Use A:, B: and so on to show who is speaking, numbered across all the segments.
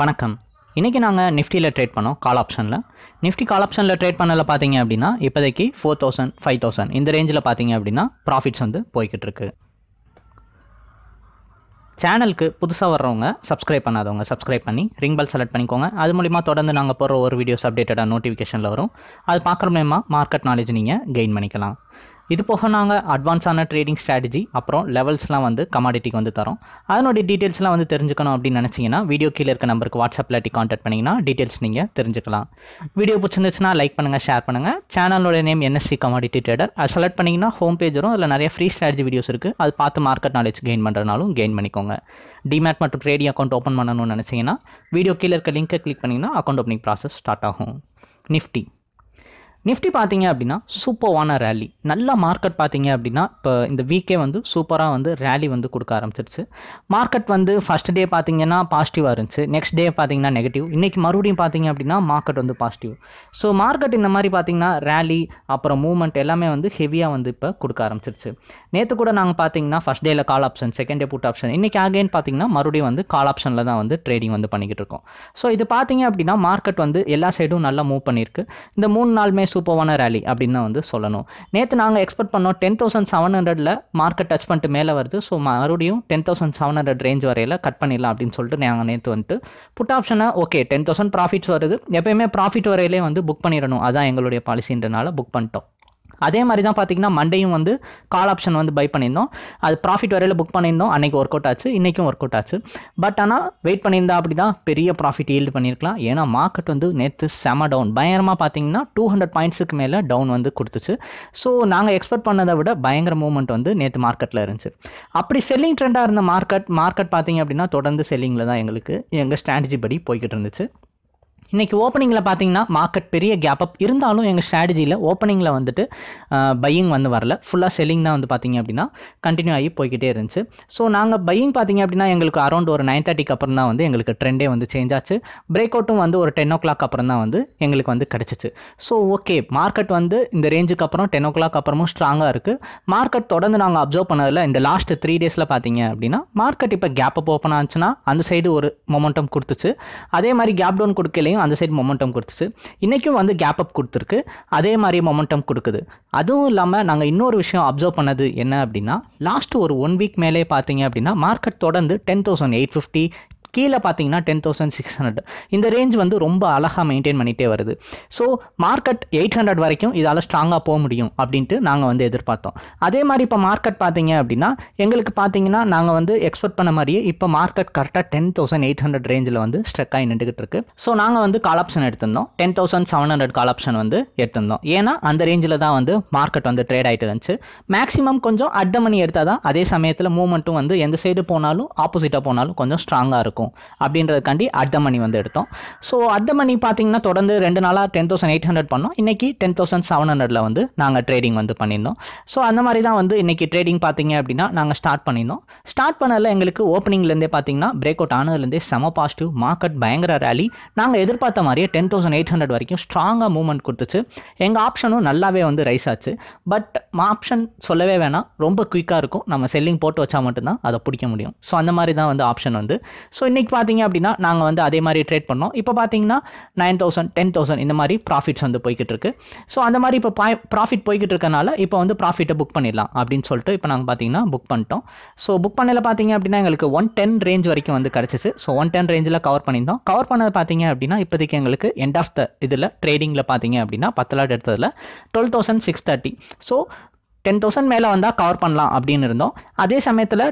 A: வணக்கம் இன்றைக்கி நாங்கள் நிஃப்டியில் ட்ரேட் பண்ணோம் கால் ஆப்ஷனில் நிஃப்டி கால் ஆப்ஷனில் ட்ரேட் பண்ணல பார்த்தீங்க அப்படின்னா இப்போதைக்கு ஃபோர் தௌசண்ட் ஃபைவ் தௌசண்ட் இந்த ரேஞ்சில் பார்த்தீங்க அப்படின்னா ப்ராஃபிட்ஸ் வந்து போய்கிட்டு இருக்கு சேனலுக்கு புதுசாக வர்றவங்க சப்ஸ்கிரைப் பண்ணாதவங்க சப்ஸ்கிரைப் பண்ணி ரிங் பெல் செலக்ட் பண்ணிக்கோங்க அது மூலிமா தொடர்ந்து நாங்கள் போகிற ஒரு வீடியோஸ் அப்டேட்டடாக நோட்டிஃபிகேஷனில் வரும் அது பார்க்குற மூலயமா மார்க்கெட் நாலேஜ் நீங்கள் கெயின் பண்ணிக்கலாம் இது போக நாங்கள் அட்வான்ஸான ட்ரேடிங் ஸ்ட்ராட்டஜி அப்புறம் லெவல்ஸ்லாம் வந்து கமாடிட்டிக்கு வந்து தரோம் அதனுடைய டீட்டெயில்ஸ்லாம் வந்து தெரிஞ்சுக்கணும் அப்படின்னு நினச்சிங்கன்னா வீடியோ கீழே இருக்க நம்பருக்கு வாட்ஸ்அப்பில் காண்டாக்ட் பண்ணிங்கன்னா டீட்டெயில்ஸ் நீங்கள் தெரிஞ்சுக்கலாம் வீடியோ பிடிச்சிருந்துச்சுன்னா லைக் பண்ணுங்கள் ஷேர் பண்ணுங்கள் சேனலோட நேம் என்எஸ்சி கமாடிட்டி ட்ரேடர் அது செலக்ட் பண்ணிங்கன்னா ஹோம் பேஜ் வரும் அதில் நிறைய ஃப்ரீ ஸ்ட்ராட்டஜி வீடியோஸ் இருக்குது அது பார்த்து மார்க்கெட் நாலேஜ் கெயின் பண்ணுறதுனாலும் கெயின் பண்ணிக்கோங்க டிமேட் மற்றும் ட்ரேடிங் அக்கௌண்ட் ஓப்பன் பண்ணணும்னு நினச்சிங்கன்னா வீடியோ கீழே இருக்க லிங்க்கை கிளிக் பண்ணிங்கன்னா அக்கௌண்ட் ஓப்பனிங் ப்ராசஸ் ஸ்டார்ட் ஆகும் நிஃப்டி நிஃப்டி பார்த்தீங்க அப்படின்னா சூப்பர்வான ரேலி நல்ல மார்க்கெட் பார்த்தீங்க அப்படின்னா இப்போ இந்த வீக்கே வந்து சூப்பராக வந்து ரேலி வந்து கொடுக்க ஆரம்பிச்சிருச்சு மார்க்கெட் வந்து ஃபஸ்ட் டே பார்த்தீங்கன்னா பாசிட்டிவாக இருந்துச்சு நெக்ஸ்ட் டே பார்த்தீங்கன்னா நெகட்டிவ் இன்றைக்கி மறுபடியும் பார்த்தீங்க அப்படின்னா மார்க்கெட் வந்து பாசிட்டிவ் ஸோ மார்க்கெட் இந்த மாதிரி பார்த்தீங்கன்னா ரேலி அப்புறம் மூவ்மெண்ட் எல்லாமே வந்து ஹெவியாக வந்து இப்போ கொடுக்க ஆரம்பிச்சிருச்சு நேற்று கூட நாங்கள் பார்த்தீங்கன்னா ஃபஸ்ட் டேயில் call option second day put option இன்றைக்கி ஆகேன் பார்த்தீங்கன்னா மறுபடியும் வந்து கால் ஆப்ஷனில் தான் வந்து ட்ரேடிங் வந்து பண்ணிக்கிட்டு இருக்கோம் ஸோ இது பார்த்தீங்க அப்படின்னா மார்க்கெட் வந்து எல்லா சைடும் நல்லா மூவ் பண்ணியிருக்கு இந்த மூணு நாளுமே சூப்பர்வான ரேலி அப்படின்னு தான் வந்து சொல்லணும் நேற்று நாங்கள் எக்ஸ்பெக்ட் பண்ணோம் டென் தௌசண்ட் செவன் ஹண்ட்ரட்ல மார்க்கெட் டச் பண்ணிட்டு மேலே வருது ஸோ மறுபடியும் ten thousand seven hundred range வரையில் கட் பண்ணிடலாம் அப்படின்னு சொல்லிட்டு நாங்கள் நேற்று வந்துட்டு புட் ஆப்ஷனை ஓகே டென் தௌசண்ட் ப்ராஃபிட்ஸ் வருது எப்பயுமே ப்ராஃபிட் வரையிலே வந்து புக் பண்ணிடணும் அதான் எங்களுடைய பாலிசின்றனால புக் பண்ணிட்டோம் அதே மாதிரி தான் பார்த்தீங்கன்னா மண்டேயும் வந்து கால் ஆப்ஷன் வந்து பை பண்ணியிருந்தோம் அது ப்ராஃபிட் வரையில் புக் பண்ணியிருந்தோம் அன்றைக்கி ஒர்க் அவுட் ஆச்சு இன்றைக்கும் ஒர்க் அவுட் ஆச்சு பட் ஆனால் வெயிட் பண்ணியிருந்தா அப்படி தான் பெரிய ப்ராஃபிட் ஈல்டு பண்ணியிருக்கலாம் ஏன்னா மார்க்கெட் வந்து நேற்று செம டவுன் பயங்கரமாக பார்த்தீங்கன்னா டூ ஹண்ட்ரட் பாயிண்ட்ஸுக்கு மேலே டவுன் வந்து கொடுத்துச்சு ஸோ நாங்கள் எக்ஸ்பெக்ட் பண்ணதை விட பயங்கர மூவ்மெண்ட் வந்து நேற்று மார்க்கெட்டில் இருந்துச்சு அப்படி செல்லிங் ட்ரெண்டாக இருந்த மார்க்கெட் மார்க்கெட் பார்த்தீங்க அப்படின்னா தொடர்ந்து செல்லிங்கில் தான் எங்களுக்கு எங்கள் ஸ்ட்ராட்டஜி படி போய்கிட்டு இருந்துச்சு இன்னைக்கு ஓப்பனிங்கில் பார்த்தீங்கன்னா மார்க்கெட் பெரிய கேப் அப் இருந்தாலும் எங்கள் ஸ்ட்ராட்டஜியில் ஓப்பனிங்கில் வந்துட்டு பையிங் வந்து வரல ஃபுல்லாக செல்லிங் தான் வந்து பார்த்தீங்க அப்படின்னா கண்டினியூ ஆகி போய்கிட்டே இருந்துச்சு ஸோ நாங்கள் பையிங் பார்த்தீங்க அப்படின்னா எங்களுக்கு அரௌண்ட் ஒரு நைன் தேர்ட்டிக்கு அப்புறம் தான் வந்து எங்களுக்கு ட்ரெண்டே வந்து சேஞ்ச் ஆச்சு பிரேக் அவுட்டும் வந்து ஒரு டென் ஓ கிளாக் அப்புறம் தான் வந்து எங்களுக்கு வந்து கிடச்சிச்சு ஸோ ஓகே மார்க்கெட் வந்து இந்த ரேஞ்சுக்கு அப்புறம் டென் ஓ கிளாக் அப்புறமும் ஸ்ட்ராங்காக இருக்குது மார்க்கெட் தொடர்ந்து நாங்கள் அப்சர்வ் பண்ணதில் இந்த லாஸ்ட் த்ரீ டேஸில் பார்த்தீங்க அப்படின்னா மார்க்கெட் இப்போ கேப் அப் ஓப்பன் ஆச்சுன்னா அந்த சைடு ஒரு மொமெண்டம் கொடுத்துச்சு அதே மாதிரி கேப் டவுன் கொடுக்கலையும் அந்த சைடு மொமெண்டம் கொடுத்துச்சு இன்றைக்கும் வந்து கேப் அப் கொடுத்துருக்கு அதே மாதிரி மொமெண்டம் கொடுக்குது அதுவும் இல்லாமல் நாங்கள் இன்னொரு விஷயம் அப்சர்வ் பண்ணது என்ன அப்படின்னா லாஸ்ட் ஒரு ஒன் வீக் மேலே பார்த்தீங்க அப்படின்னா மார்க்கெட் தொடர்ந்து டென் தௌசண்ட் எயிட் ஃபிஃப்டி கீழே பார்த்தீங்கன்னா டென் தௌசண்ட் சிக்ஸ் ஹண்ட்ரட் இந்த ரேஞ்ச் வந்து ரொம்ப அழகாக மெயின்டைன் பண்ணிகிட்டே வருது ஸோ மார்க்கெட் எயிட் ஹண்ட்ரட் வரைக்கும் இதால் ஸ்ட்ராங்காக போக முடியும் அப்படின்ட்டு நாங்கள் வந்து எதிர்பார்த்தோம் அதே மாதிரி இப்போ மார்க்கெட் பார்த்தீங்க அப்படின்னா எங்களுக்கு பார்த்தீங்கன்னா நாங்கள் வந்து எக்ஸ்பெக்ட் பண்ண மாதிரியே இப்போ மார்க்கெட் கரெக்டாக டென் தௌசண்ட் எயிட் ஹண்ட்ரட் ரேஞ்சில் வந்து ஸ்ட்ரக்காக ஆகி நின்றுக்கிட்டு இருக்கு ஸோ நாங்கள் வந்து கால் ஆப்ஷன் எடுத்திருந்தோம் ten thousand seven hundred call option வந்து எடுத்திருந்தோம் ஏன்னா அந்த ரேஞ்சில் தான் வந்து மார்க்கெட் வந்து ட்ரேட் ஆகிட்டு இருந்துச்சு மேக்ஸிமம் கொஞ்சம் அட்ட மணி எடுத்தால் தான் அதே சமயத்தில் மூவ்மெண்ட்டும் வந்து எந்த சைடு போனாலும் ஆப்போசிட்டாக போனாலும் கொஞ்சம் ஸ்ட்ராங்காக இருக்கும் இருக்கும் அப்படின்றதுக்காண்டி அட் மணி வந்து எடுத்தோம் ஸோ அட் மணி பார்த்தீங்கன்னா தொடர்ந்து ரெண்டு நாளாக டென் தௌசண்ட் எயிட் ஹண்ட்ரட் பண்ணோம் இன்றைக்கி டென் தௌசண்ட் செவன் ஹண்ட்ரடில் வந்து நாங்கள் ட்ரேடிங் வந்து பண்ணியிருந்தோம் ஸோ அந்த மாதிரி தான் வந்து இன்னைக்கு ட்ரேடிங் பார்த்தீங்க அப்படின்னா நாங்கள் ஸ்டார்ட் பண்ணியிருந்தோம் ஸ்டார்ட் பண்ணதில் எங்களுக்கு ஓப்பனிங்லேருந்தே பார்த்தீங்கன்னா பிரேக் அவுட் ஆனதுலேருந்தே செம பாசிட்டிவ் மார்க்கெட் பயங்கர ரேலி நாங்கள் எதிர்பார்த்த மாதிரியே டென் தௌசண்ட் எயிட் ஹண்ட்ரட் வரைக்கும் ஸ்ட்ராங்காக மூவ்மெண்ட் கொடுத்துச்சு எங்கள் ஆப்ஷனும் நல்லாவே வந்து ரைஸ் ஆச்சு பட் ஆப்ஷன் சொல்லவே வேணாம் ரொம்ப குயிக்காக இருக்கும் நம்ம செல்லிங் போட்டு வச்சா மட்டும்தான் அதை பிடிக்க முடியும் ஸோ அந்த மாதிரி தான் வந்து ஆப்ஷன் வந்து ஸோ இன்னைக்கு பார்த்தீங்க அப்படின்னா நாங்கள் வந்து அதே மாதிரி ட்ரேட் பண்ணோம் இப்போ பார்த்தீங்கன்னா நைன் தௌசண்ட் டென் தௌசண்ட் இந்த மாதிரி ப்ராஃபிட்ஸ் வந்து போய்கிட்டு இருக்கு ஸோ அந்த மாதிரி இப்போ ப்ராஃபிட் போய்கிட்டு இருக்கனால இப்போ வந்து ப்ராஃபிட்டை புக் பண்ணிடலாம் அப்படின்னு சொல்லிட்டு இப்போ நாங்கள் பார்த்தீங்கன்னா புக் பண்ணிட்டோம் ஸோ புக் பண்ணல பார்த்தீங்க அப்படின்னா எங்களுக்கு ஒன் டென் ரேஞ்ச் வரைக்கும் வந்து கிடச்சிச்சு ஸோ ஒன் டென் ரேஞ்சில் கவர் பண்ணியிருந்தோம் கவர் பண்ணது பார்த்தீங்க அப்படின்னா இப்போதைக்கு எங்களுக்கு எண்ட் ஆஃப் த இதில் ட்ரேடிங்கில் பார்த்தீங்க அப்படின்னா பத்து லாட் எடுத்ததில் twelve thousand six thirty so ten thousand மேலே வந்தால் கவர் பண்ணலாம் அப்படின்னு இருந்தோம் அதே சமயத்தில்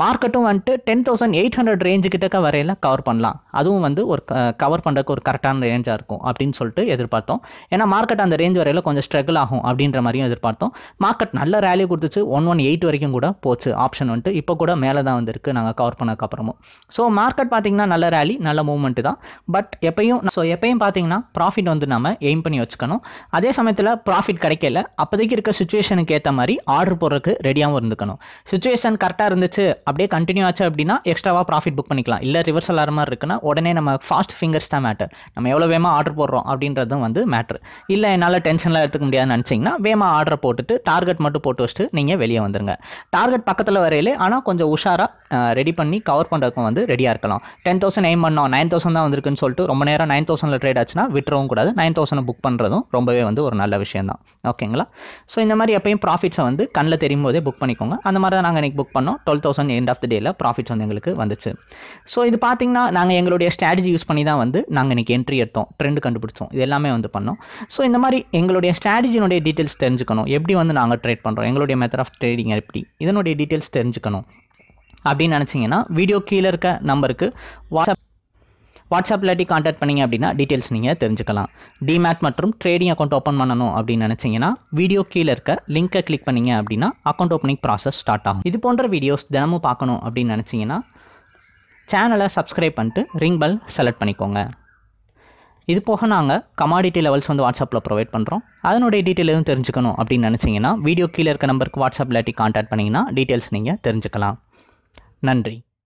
A: மார்க்கெட்டும் வந்துட்டு ten thousand eight hundred range கிட்டக்க வரையில் கவர் பண்ணலாம் அதுவும் வந்து ஒரு கவர் பண்ணுறதுக்கு ஒரு கரெக்டான ரேஞ்சாக இருக்கும் அப்படின்னு சொல்லிட்டு எதிர்பார்த்தோம் ஏன்னா மார்க்கெட் அந்த ரேஞ்ச் வரையில் கொஞ்சம் ஸ்ட்ரகிள் ஆகும் அப்படின்ற மாதிரியும் எதிர்பார்த்தோம் மார்க்கெட் நல்ல ரேலி கொடுத்துச்சு ஒன் ஒன் எயிட் வரைக்கும் கூட போச்சு ஆப்ஷன் வந்துட்டு இப்போ கூட மேலே தான் வந்திருக்கு நாங்கள் கவர் பண்ணதுக்கப்புறமும் ஸோ மார்க்கெட் பார்த்தீங்கன்னா நல்ல ரேலி நல்ல மூவ்மெண்ட் தான் பட் எப்பயும் ஸோ எப்பயும் பார்த்தீங்கன்னா ப்ராஃபிட் வந்து நம்ம எய்ம் பண்ணி வச்சுக்கணும் அதே சமயத்தில் ப்ராஃபிட் கிடைக்கல அப்போதைக்கு இருக்க சுச்சுவேஷனுக்கு ஏற்ற மாதிரி ஆர்டர் போடுறதுக்கு ரெடியாகவும் இருந்துக்கணும் சுச்சுவேஷன் கரெக்டாக இருந்துச்சு அப்படியே கண்டினியூ ஆச்சு அப்படின்னா எக்ஸ்ட்ராவாக ப்ராஃபிட் புக் பண்ணிக்கலாம் இல்லை ரிவர்ஸ் ஆகிற மாதிரி இருக்குன்னா உடனே நம்ம ஃபாஸ்ட் ஃபிங்கர்ஸ் தான் மேட்டர் நம்ம எவ்வளோ வேகமாக ஆர்டர் போடுறோம் அப்படின்றதும் வந்து மேட்ரு இல்லை என்னால் டென்ஷன்லாம் எடுத்துக்க முடியாதுன்னு நினச்சிங்கன்னா வேகமாக ஆர்டர் போட்டுட்டு டார்கெட் மட்டும் போட்டு வச்சுட்டு நீங்கள் வெளியே வந்துருங்க டார்கெட் பக்கத்தில் வரையிலே ஆனால் கொஞ்சம் உஷாராக ரெடி பண்ணி கவர் பண்ணுறதுக்கும் வந்து ரெடியாக இருக்கலாம் டென் தௌசண்ட் எய்ம் பண்ணோம் நைன் தௌசண்ட் தான் வந்திருக்குன்னு சொல்லிட்டு ரொம்ப நேரம் நைன் தௌசண்டில் ட்ரேட் ஆச்சுன்னா விட்டுறவும் கூடாது நைன் தௌசண்ட் புக் பண்ணுறதும் ரொம்பவே வந்து ஒரு நல்ல விஷயம் தான் ஓகேங்களா ஸோ இந்த மாதிரி எப்பயும் ப்ராஃபிட்ஸை வந்து கண்ணில் தெரியும் போதே புக் பண்ணிக்கோங்க அந்த மாதிரி தான் நாங்கள் இன்றைக்கி புக் பண்ணோம் twelve thousand end of the டேயில் ப்ராஃபிட்ஸ் வந்து எங்களுக்கு வந்துச்சு ஸோ இது பார்த்திங்கன்னா நாங்கள் எங்களுடைய ஸ்ட்ராட்டஜி யூஸ் பண்ணி தான் வந்து நாங்கள் இன்றைக்கி என்ட்ரி எடுத்தோம் ட்ரெண்ட் கண்டுபிடிச்சோம் இது எல்லாமே வந்து பண்ணோம் ஸோ இந்த மாதிரி எங்களுடைய ஸ்ட்ராட்டஜினுடைய டீட்டெயில்ஸ் தெரிஞ்சுக்கணும் எப்படி வந்து நாங்கள் ட்ரேட் பண்ணுறோம் எங்களுடைய மெத்தட் ஆஃப் ட்ரேடிங் எப்படி இதனுடைய டீட்டெயில்ஸ் தெரிஞ்சுக்கணும் அப்படின்னு நினச்சிங்கன்னா வீடியோ கீழே இருக்க நம்பருக்கு வாட்ஸ்அப் வாட்ஸ்அப்பில் இல்லாட்டி காண்டாக்ட் பண்ணிங்க அப்படின்னா டீட்டெயில்ஸ் நீங்கள் தெரிஞ்சுக்கலாம் டிமேட் மற்றும் ட்ரேடிங் அக்கௌண்ட் ஓப்பன் பண்ணணும் அப்படின்னு நினச்சிங்கன்னா வீடியோ கீழே இருக்க லிங்கை கிளிக் பண்ணிங்க அப்படின்னா அக்கௌண்ட் ஓப்பனிங் ப்ராசஸ் ஸ்டார்ட் ஆகும் இது போன்ற வீடியோஸ் தினமும் பார்க்கணும் அப்படின்னு நினச்சிங்கன்னா சேனலை சப்ஸ்கிரைப் பண்ணிட்டு ரிங் பெல் செலக்ட் பண்ணிக்கோங்க இது போக நாங்கள் கமாடிட்டி லெவல்ஸ் வந்து வாட்ஸ்அப்பில் ப்ரொவைட் பண்ணுறோம் அதனுடைய டீட்டெயில் எதுவும் தெரிஞ்சுக்கணும் அப்படின்னு நினச்சிங்கன்னா வீடியோ கீழே இருக்க நம்பருக்கு வாட்ஸ்அப் இல்லாட்டி காண்டாக்ட் பண்ணிங்கன்னா டீட்டெயில்ஸ் நீங்கள் தெரிஞ்சுக்கலாம் நன்றி